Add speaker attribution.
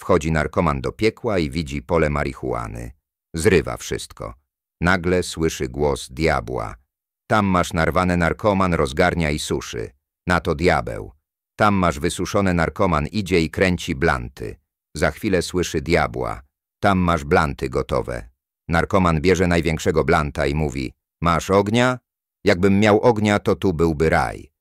Speaker 1: Wchodzi narkoman do piekła i widzi pole marihuany. Zrywa wszystko. Nagle słyszy głos diabła. Tam masz narwane narkoman, rozgarnia i suszy. Na to diabeł. Tam masz wysuszone narkoman, idzie i kręci blanty. Za chwilę słyszy diabła. Tam masz blanty gotowe. Narkoman bierze największego blanta i mówi – masz ognia? Jakbym miał ognia, to tu byłby raj.